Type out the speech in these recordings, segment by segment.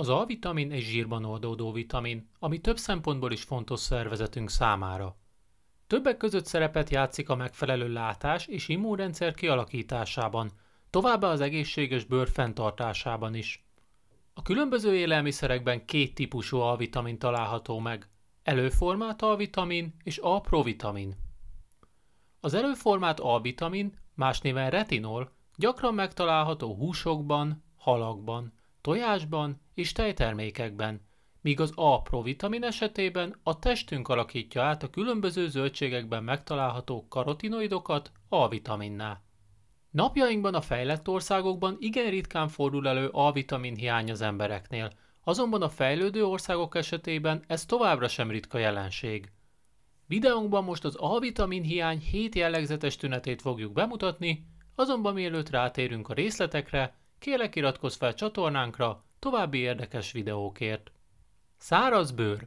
Az A-vitamin egy zsírban oldódó vitamin, ami több szempontból is fontos szervezetünk számára. Többek között szerepet játszik a megfelelő látás és immunrendszer kialakításában, továbbá az egészséges bőr fenntartásában is. A különböző élelmiszerekben két típusú A-vitamin található meg. Előformát A-vitamin és A-provitamin. Az előformát A-vitamin, más néven retinol, gyakran megtalálható húsokban, halakban, tojásban és tejtermékekben, míg az A provitamin esetében a testünk alakítja át a különböző zöldségekben megtalálható karotinoidokat A-vitaminná. Napjainkban a fejlett országokban igen ritkán fordul elő A-vitamin hiány az embereknél, azonban a fejlődő országok esetében ez továbbra sem ritka jelenség. Videónkban most az A-vitamin hiány 7 jellegzetes tünetét fogjuk bemutatni, azonban mielőtt rátérünk a részletekre, kérlek iratkozz fel csatornánkra további érdekes videókért. Száraz bőr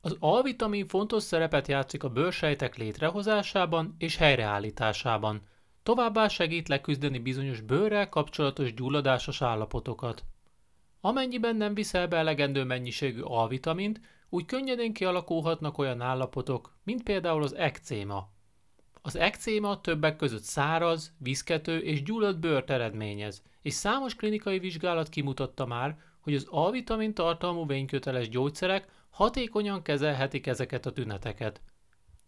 Az A-vitamin fontos szerepet játszik a bőrsejtek létrehozásában és helyreállításában. Továbbá segít leküzdeni bizonyos bőrrel kapcsolatos gyulladásos állapotokat. Amennyiben nem viszel be elegendő mennyiségű A-vitamint, úgy könnyedén kialakulhatnak olyan állapotok, mint például az ekcéma. Az ekcéma többek között száraz, viszkető és gyulladt bőrt eredményez, és számos klinikai vizsgálat kimutatta már, hogy az A-vitamin tartalmú vényköteles gyógyszerek hatékonyan kezelhetik ezeket a tüneteket.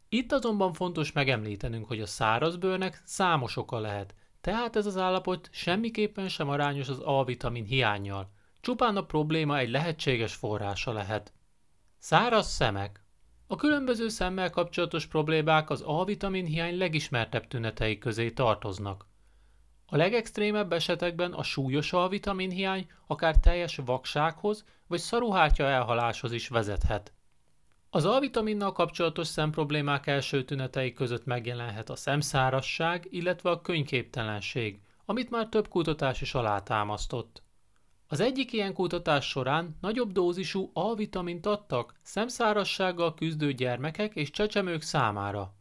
Itt azonban fontos megemlítenünk, hogy a száraz bőrnek számos oka lehet, tehát ez az állapot semmiképpen sem arányos az A-vitamin hiányjal. Csupán a probléma egy lehetséges forrása lehet. Száraz szemek a különböző szemmel kapcsolatos problémák az A-vitamin hiány legismertebb tünetei közé tartoznak. A legextrémebb esetekben a súlyos A-vitamin hiány akár teljes vaksághoz vagy szaruhártya elhaláshoz is vezethet. Az A-vitaminnal kapcsolatos szemproblémák első tünetei között megjelenhet a szemszárasság, illetve a könyképtelenség, amit már több kutatás is alátámasztott. Az egyik ilyen kutatás során nagyobb dózisú A-vitamint adtak szemszárassággal küzdő gyermekek és csecsemők számára.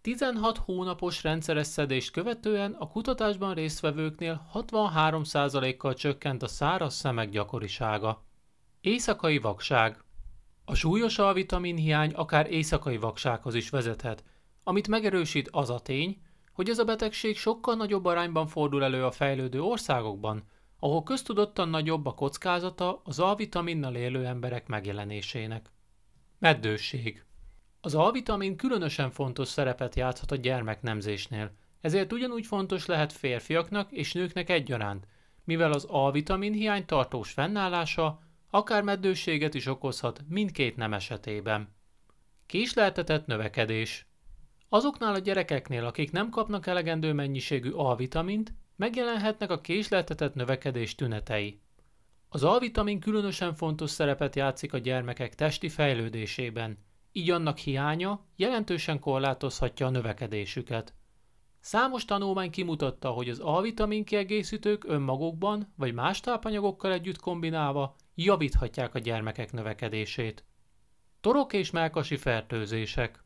16 hónapos rendszeres szedést követően a kutatásban résztvevőknél 63%-kal csökkent a száraz szemek gyakorisága. Éjszakai vakság A súlyos A-vitamin hiány akár éjszakai vaksághoz is vezethet, amit megerősít az a tény, hogy ez a betegség sokkal nagyobb arányban fordul elő a fejlődő országokban – ahol köztudottan nagyobb a kockázata az alvitaminnal élő emberek megjelenésének. Meddőség Az alvitamin különösen fontos szerepet játszhat a gyermeknemzésnél, ezért ugyanúgy fontos lehet férfiaknak és nőknek egyaránt, mivel az A-vitamin hiány tartós fennállása akár meddőséget is okozhat mindkét nem esetében. Késleltetett növekedés Azoknál a gyerekeknél, akik nem kapnak elegendő mennyiségű A-vitamint, megjelenhetnek a késleltetett növekedés tünetei. Az alvitamin különösen fontos szerepet játszik a gyermekek testi fejlődésében, így annak hiánya jelentősen korlátozhatja a növekedésüket. Számos tanulmány kimutatta, hogy az A-vitamin kiegészítők önmagukban vagy más tápanyagokkal együtt kombinálva javíthatják a gyermekek növekedését. Torok és melkasi fertőzések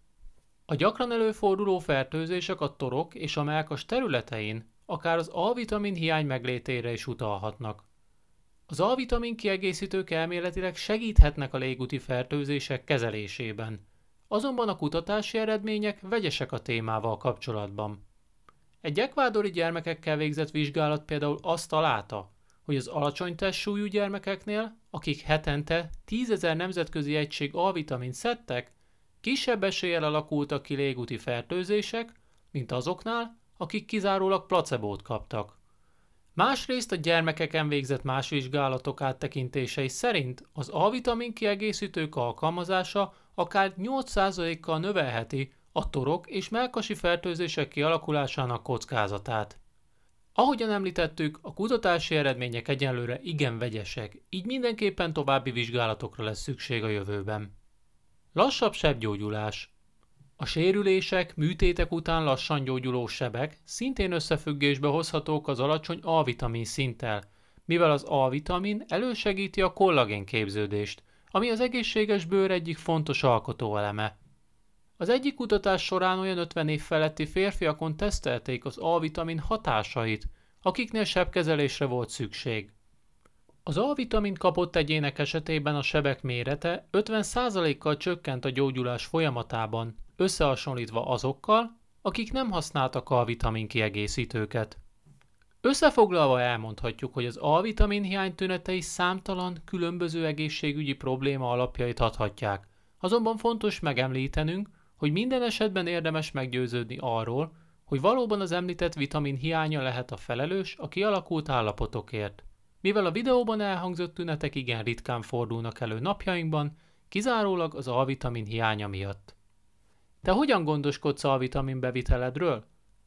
A gyakran előforduló fertőzések a torok és a melkas területein, akár az A-vitamin hiány meglétére is utalhatnak. Az A-vitamin kiegészítők elméletileg segíthetnek a légúti fertőzések kezelésében, azonban a kutatási eredmények vegyesek a témával kapcsolatban. Egy ekvádori gyermekekkel végzett vizsgálat például azt találta, hogy az alacsony testsúlyú gyermekeknél, akik hetente 10.000 nemzetközi egység A-vitamin szedtek, kisebb eséllyel alakultak ki légúti fertőzések, mint azoknál, akik kizárólag placebót kaptak. Másrészt a gyermekeken végzett más vizsgálatok áttekintései szerint az A-vitamin kiegészítők alkalmazása akár 8%-kal növelheti a torok és melkasi fertőzések kialakulásának kockázatát. Ahogyan említettük, a kutatási eredmények egyenlőre igen vegyesek, így mindenképpen további vizsgálatokra lesz szükség a jövőben. Lassabb sebgyógyulás a sérülések, műtétek után lassan gyógyuló sebek szintén összefüggésbe hozhatók az alacsony A-vitamin szinttel, mivel az A-vitamin elősegíti a kollagén képződést, ami az egészséges bőr egyik fontos alkotóeleme. Az egyik kutatás során olyan 50 év feletti férfiakon tesztelték az A-vitamin hatásait, akiknél sebkezelésre volt szükség. Az a vitamin kapott egyének esetében a sebek mérete 50%-kal csökkent a gyógyulás folyamatában, összehasonlítva azokkal, akik nem használtak A-vitamin kiegészítőket. Összefoglalva elmondhatjuk, hogy az A-vitamin hiány tünetei számtalan különböző egészségügyi probléma alapjait adhatják. Azonban fontos megemlítenünk, hogy minden esetben érdemes meggyőződni arról, hogy valóban az említett vitamin hiánya lehet a felelős a kialakult állapotokért. Mivel a videóban elhangzott tünetek igen ritkán fordulnak elő napjainkban, kizárólag az A-vitamin hiánya miatt. Te hogyan gondoskodsz vitamin beviteledről?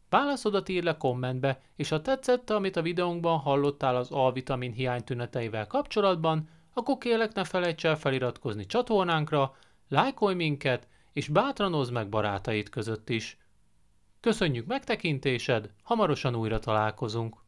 Válaszodat ír le kommentbe, és ha tetszett, amit a videónkban hallottál az A-vitamin hiány tüneteivel kapcsolatban, akkor kérlek ne felejts el feliratkozni csatornánkra, lájkolj minket, és bátran hozz meg barátaid között is. Köszönjük megtekintésed, hamarosan újra találkozunk!